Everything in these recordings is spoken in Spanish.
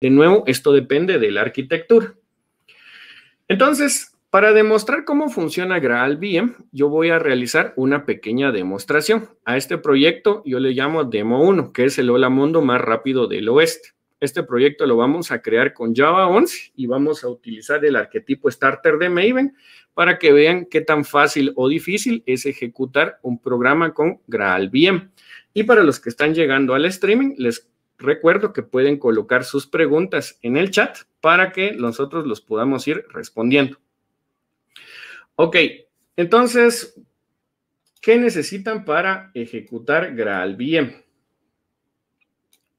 De nuevo, esto depende de la arquitectura. Entonces, para demostrar cómo funciona GraalVM, yo voy a realizar una pequeña demostración. A este proyecto yo le llamo Demo 1, que es el Hola Mundo más rápido del oeste. Este proyecto lo vamos a crear con Java 11 y vamos a utilizar el arquetipo starter de Maven para que vean qué tan fácil o difícil es ejecutar un programa con GraalVM. Y para los que están llegando al streaming, les recuerdo que pueden colocar sus preguntas en el chat para que nosotros los podamos ir respondiendo. Ok, entonces, ¿qué necesitan para ejecutar GraalVM?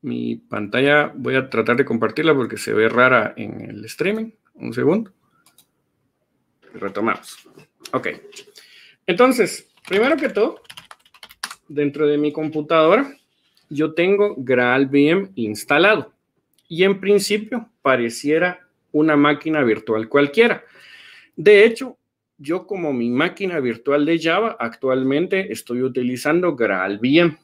Mi pantalla voy a tratar de compartirla porque se ve rara en el streaming. Un segundo. Retomamos. Ok. Entonces, primero que todo, dentro de mi computadora, yo tengo GraalVM instalado y en principio pareciera una máquina virtual cualquiera. De hecho, yo como mi máquina virtual de Java actualmente estoy utilizando GraalVM.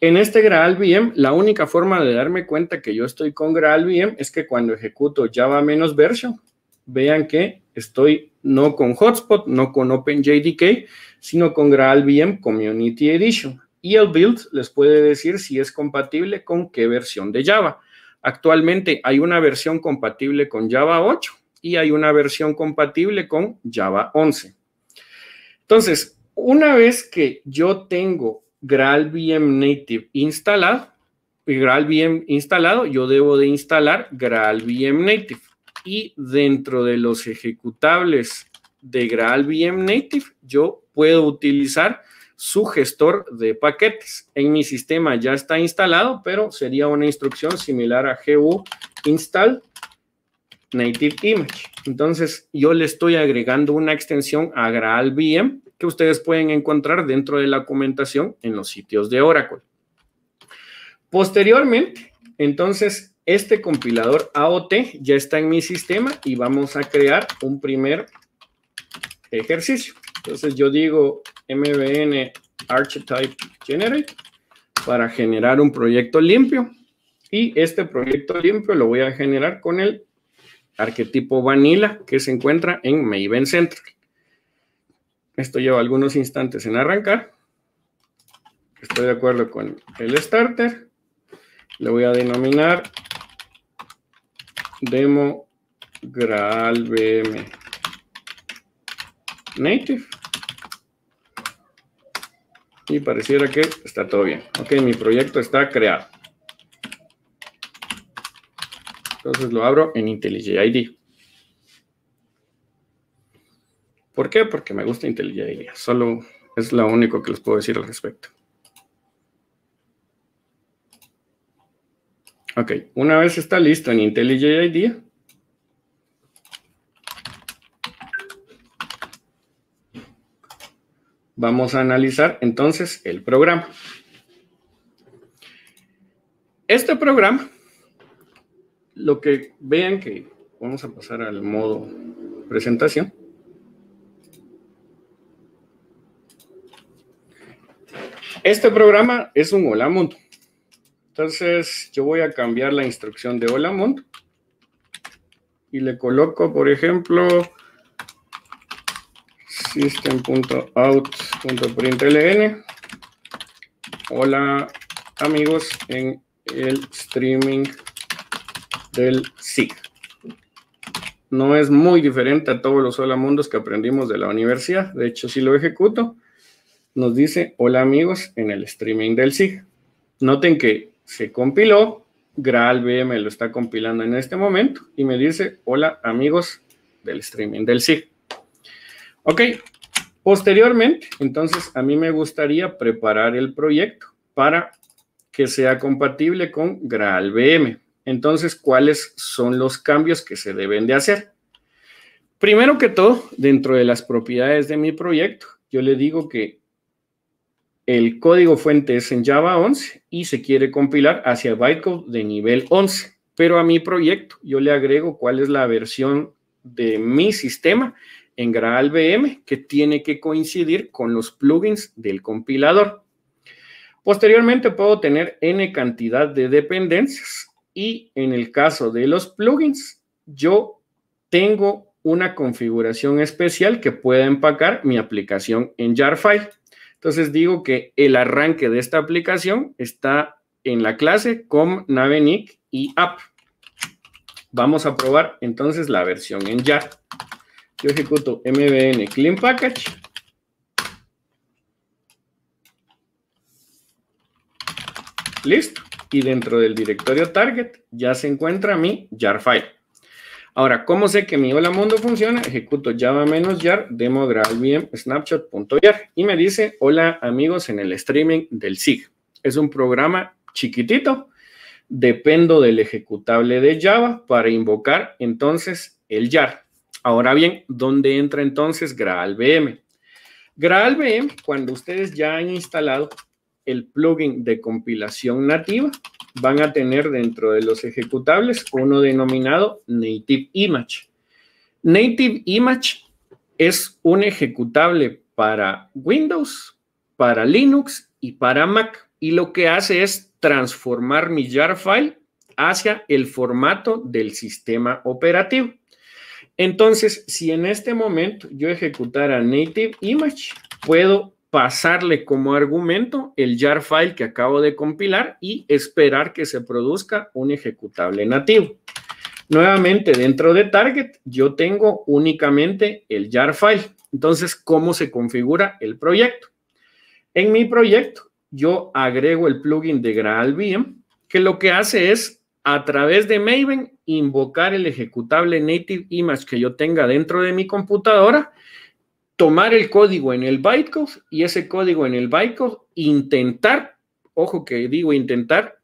En este GraalVM, la única forma de darme cuenta que yo estoy con GraalVM es que cuando ejecuto Java menos version, vean que estoy no con Hotspot, no con OpenJDK, sino con GraalVM Community Edition y el build les puede decir si es compatible con qué versión de Java. Actualmente hay una versión compatible con Java 8 y hay una versión compatible con Java 11. Entonces, una vez que yo tengo GraalVM Native instalado, GraalVM instalado, yo debo de instalar GraalVM Native. Y dentro de los ejecutables de GraalVM Native, yo puedo utilizar su gestor de paquetes. En mi sistema ya está instalado, pero sería una instrucción similar a GU install native image. Entonces, yo le estoy agregando una extensión a GraalVM que ustedes pueden encontrar dentro de la documentación en los sitios de Oracle. Posteriormente, entonces, este compilador AOT ya está en mi sistema y vamos a crear un primer ejercicio. Entonces yo digo MVN Archetype Generate para generar un proyecto limpio. Y este proyecto limpio lo voy a generar con el arquetipo Vanilla que se encuentra en Maven Central. Esto lleva algunos instantes en arrancar. Estoy de acuerdo con el starter. Le voy a denominar demo graal native. Y pareciera que está todo bien. Ok, mi proyecto está creado. Entonces lo abro en IntelliJ ID. ¿Por qué? Porque me gusta IntelliJ ID. Solo es lo único que les puedo decir al respecto. Ok, una vez está listo en IntelliJ ID, Vamos a analizar entonces el programa. Este programa, lo que vean que vamos a pasar al modo presentación. Este programa es un hola mundo. Entonces yo voy a cambiar la instrucción de hola mundo y le coloco, por ejemplo, system.out println. Hola amigos en el streaming del SIG. No es muy diferente a todos los hola mundos que aprendimos de la universidad. De hecho, si lo ejecuto, nos dice hola amigos en el streaming del SIG. Noten que se compiló, GraalVM lo está compilando en este momento y me dice hola amigos del streaming del SIG. Ok, Posteriormente, entonces, a mí me gustaría preparar el proyecto para que sea compatible con GraalVM. Entonces, ¿cuáles son los cambios que se deben de hacer? Primero que todo, dentro de las propiedades de mi proyecto, yo le digo que el código fuente es en Java 11 y se quiere compilar hacia bytecode de nivel 11. Pero a mi proyecto yo le agrego cuál es la versión de mi sistema en GraalVM, que tiene que coincidir con los plugins del compilador. Posteriormente puedo tener n cantidad de dependencias y en el caso de los plugins, yo tengo una configuración especial que pueda empacar mi aplicación en JAR file. Entonces digo que el arranque de esta aplicación está en la clase con y app. Vamos a probar entonces la versión en jar. Yo ejecuto mbn clean package. Listo. Y dentro del directorio target ya se encuentra mi jar file. Ahora, ¿cómo sé que mi hola mundo funciona? Ejecuto java-jar demo vm snapshot.jar y me dice hola amigos en el streaming del SIG. Es un programa chiquitito. Dependo del ejecutable de Java para invocar entonces el jar. Ahora bien, ¿dónde entra entonces GraalVM? GraalVM, cuando ustedes ya han instalado el plugin de compilación nativa, van a tener dentro de los ejecutables uno denominado Native Image. Native Image es un ejecutable para Windows, para Linux y para Mac. Y lo que hace es transformar mi jar file hacia el formato del sistema operativo. Entonces, si en este momento yo ejecutara native image, puedo pasarle como argumento el jar file que acabo de compilar y esperar que se produzca un ejecutable nativo. Nuevamente, dentro de target, yo tengo únicamente el jar file. Entonces, ¿cómo se configura el proyecto? En mi proyecto, yo agrego el plugin de GraalVM, que lo que hace es, a través de Maven, invocar el ejecutable Native Image que yo tenga dentro de mi computadora, tomar el código en el bytecode y ese código en el bytecode intentar, ojo que digo intentar,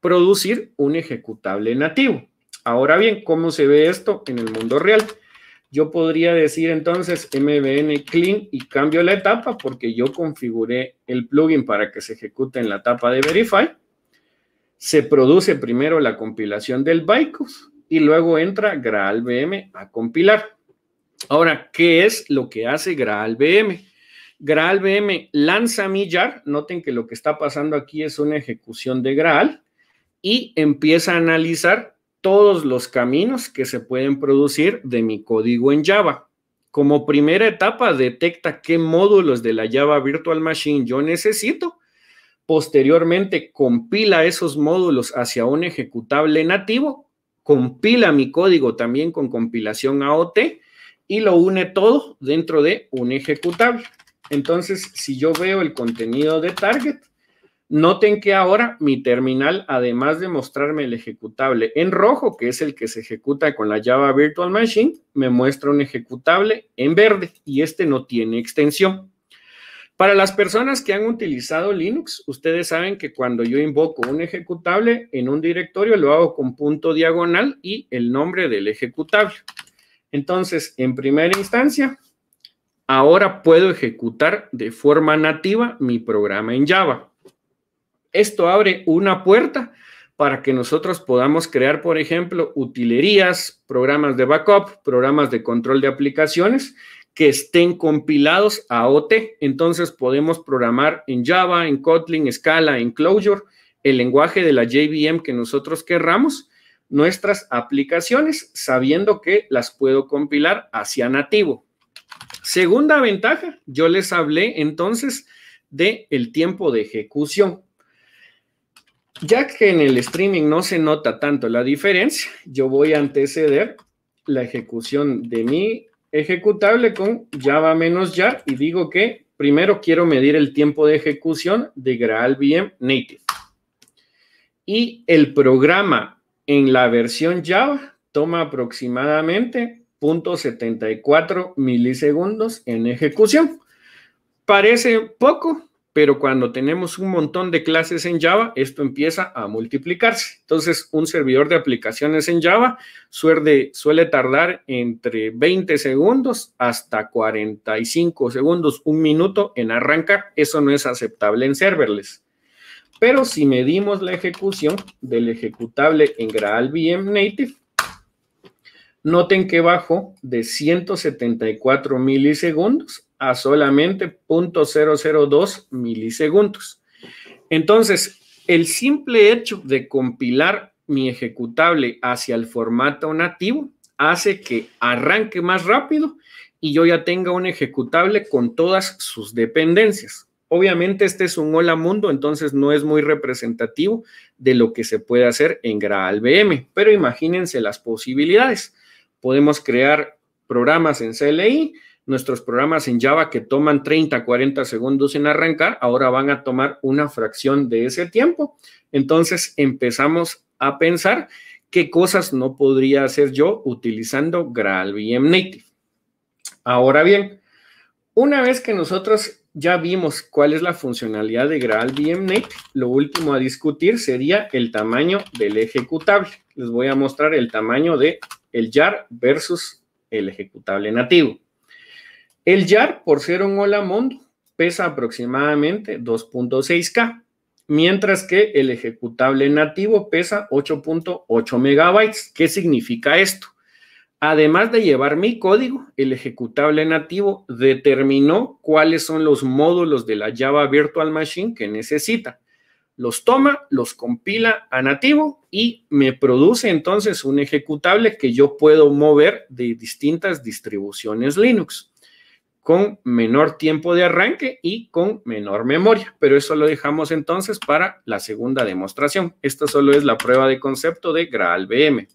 producir un ejecutable nativo. Ahora bien, ¿cómo se ve esto en el mundo real? Yo podría decir entonces MVN clean y cambio la etapa porque yo configuré el plugin para que se ejecute en la etapa de verify se produce primero la compilación del Bicos y luego entra GraalVM a compilar. Ahora, ¿qué es lo que hace GraalVM? GraalVM lanza mi Jar. noten que lo que está pasando aquí es una ejecución de Graal y empieza a analizar todos los caminos que se pueden producir de mi código en Java. Como primera etapa, detecta qué módulos de la Java Virtual Machine yo necesito Posteriormente, compila esos módulos hacia un ejecutable nativo, compila mi código también con compilación AOT y lo une todo dentro de un ejecutable. Entonces, si yo veo el contenido de target, Noten que ahora mi terminal, además de mostrarme el ejecutable en rojo, que es el que se ejecuta con la Java Virtual Machine, me muestra un ejecutable en verde y este no tiene extensión. Para las personas que han utilizado Linux, ustedes saben que cuando yo invoco un ejecutable en un directorio, lo hago con punto diagonal y el nombre del ejecutable. Entonces, en primera instancia, ahora puedo ejecutar de forma nativa mi programa en Java. Esto abre una puerta para que nosotros podamos crear, por ejemplo, utilerías, programas de backup, programas de control de aplicaciones que estén compilados a OT. Entonces podemos programar en Java, en Kotlin, Scala, en Clojure, el lenguaje de la JVM que nosotros querramos, nuestras aplicaciones, sabiendo que las puedo compilar hacia nativo. Segunda ventaja, yo les hablé entonces de el tiempo de ejecución. Ya que en el streaming no se nota tanto la diferencia, yo voy a anteceder la ejecución de mi ejecutable con java menos jar y digo que primero quiero medir el tiempo de ejecución de GraalVM Native. Y el programa en la versión Java toma aproximadamente 0.74 milisegundos en ejecución. Parece poco, pero cuando tenemos un montón de clases en Java, esto empieza a multiplicarse. Entonces, un servidor de aplicaciones en Java suele, tardar entre 20 segundos hasta 45 segundos, un minuto en arrancar. Eso no es aceptable en serverless. Pero si medimos la ejecución del ejecutable en GraalVM Native, noten que bajo de 174 milisegundos a solamente 0.002 milisegundos. Entonces, el simple hecho de compilar mi ejecutable hacia el formato nativo hace que arranque más rápido y yo ya tenga un ejecutable con todas sus dependencias. Obviamente este es un hola mundo, entonces no es muy representativo de lo que se puede hacer en GraalVM, pero imagínense las posibilidades. Podemos crear programas en CLI, nuestros programas en Java que toman 30, 40 segundos en arrancar, ahora van a tomar una fracción de ese tiempo. Entonces empezamos a pensar qué cosas no podría hacer yo utilizando GraalVM Native. Ahora bien, una vez que nosotros ya vimos cuál es la funcionalidad de GraalVM Native, lo último a discutir sería el tamaño del ejecutable. Les voy a mostrar el tamaño de el jar versus el ejecutable nativo. El YAR, por ser un hola mundo, pesa aproximadamente 2.6K, mientras que el ejecutable nativo pesa 8.8 megabytes. ¿Qué significa esto? Además de llevar mi código, el ejecutable nativo determinó cuáles son los módulos de la Java Virtual Machine que necesita. Los toma, los compila a nativo y me produce entonces un ejecutable que yo puedo mover de distintas distribuciones Linux con menor tiempo de arranque y con menor memoria, pero eso lo dejamos entonces para la segunda demostración. Esta solo es la prueba de concepto de GraalVM.